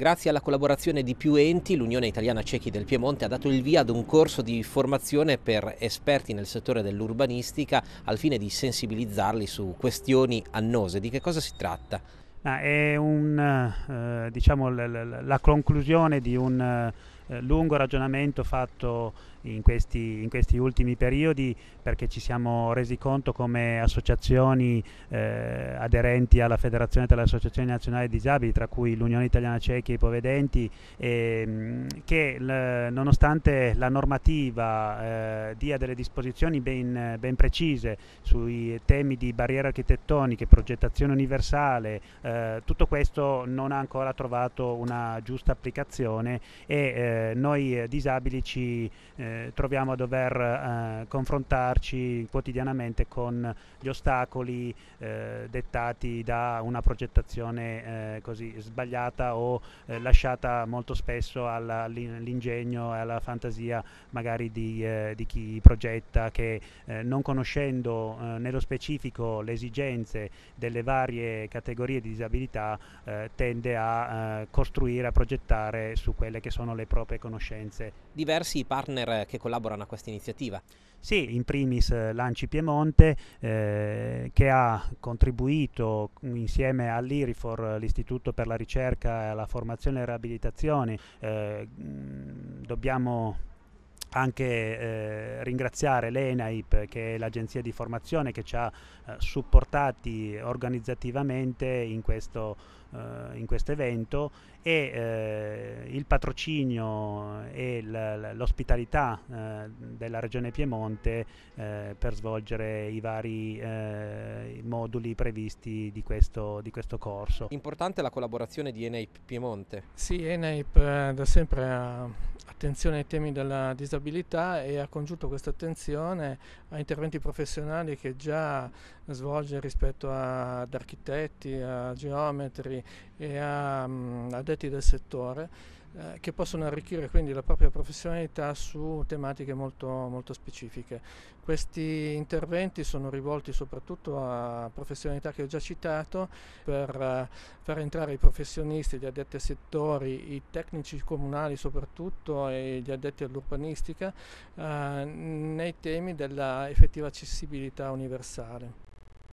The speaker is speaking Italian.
Grazie alla collaborazione di più enti, l'Unione Italiana Cechi del Piemonte ha dato il via ad un corso di formazione per esperti nel settore dell'urbanistica al fine di sensibilizzarli su questioni annose. Di che cosa si tratta? Ah, è un, eh, diciamo, la conclusione di un eh, eh, lungo ragionamento fatto in questi, in questi, ultimi periodi perché ci siamo resi conto come associazioni eh, aderenti alla Federazione delle Associazioni Nazionali Disabili, tra cui l'Unione Italiana Ciechi e Ipovedenti, ehm, che nonostante la normativa eh, dia delle disposizioni ben, ben, precise sui temi di barriere architettoniche, progettazione universale, eh, tutto questo non ha ancora trovato una giusta applicazione e eh, eh, noi eh, disabili ci eh, troviamo a dover confrontarci quotidianamente con gli ostacoli dettati da una progettazione così sbagliata o lasciata molto spesso all'ingegno e alla fantasia magari di, di chi progetta che non conoscendo nello specifico le esigenze delle varie categorie di disabilità tende a costruire, a progettare su quelle che sono le proprie proprie conoscenze. Diversi partner che collaborano a questa iniziativa. Sì, in primis eh, Lanci Piemonte eh, che ha contribuito insieme all'IRIFOR, eh, l'Istituto per la ricerca e la formazione e la riabilitazione. Eh, mm, dobbiamo anche eh, ringraziare l'ENAIP che è l'agenzia di formazione che ci ha eh, supportati organizzativamente in questo, eh, in questo evento e eh, il patrocinio e l'ospitalità eh, della Regione Piemonte per svolgere i vari moduli previsti di questo, di questo, corso. Importante la collaborazione di ENAIP Piemonte. Sì, ENAIP da sempre ha attenzione ai temi della disabilità disabilità e ha congiunto questa attenzione a interventi professionali che già svolge rispetto ad architetti, a geometri e a mh, addetti del settore eh, che possono arricchire quindi la propria professionalità su tematiche molto, molto specifiche. Questi interventi sono rivolti soprattutto a professionalità che ho già citato per eh, far entrare i professionisti, gli addetti ai settori, i tecnici comunali soprattutto e gli addetti all'urbanistica eh, nei temi dell'effettiva accessibilità universale.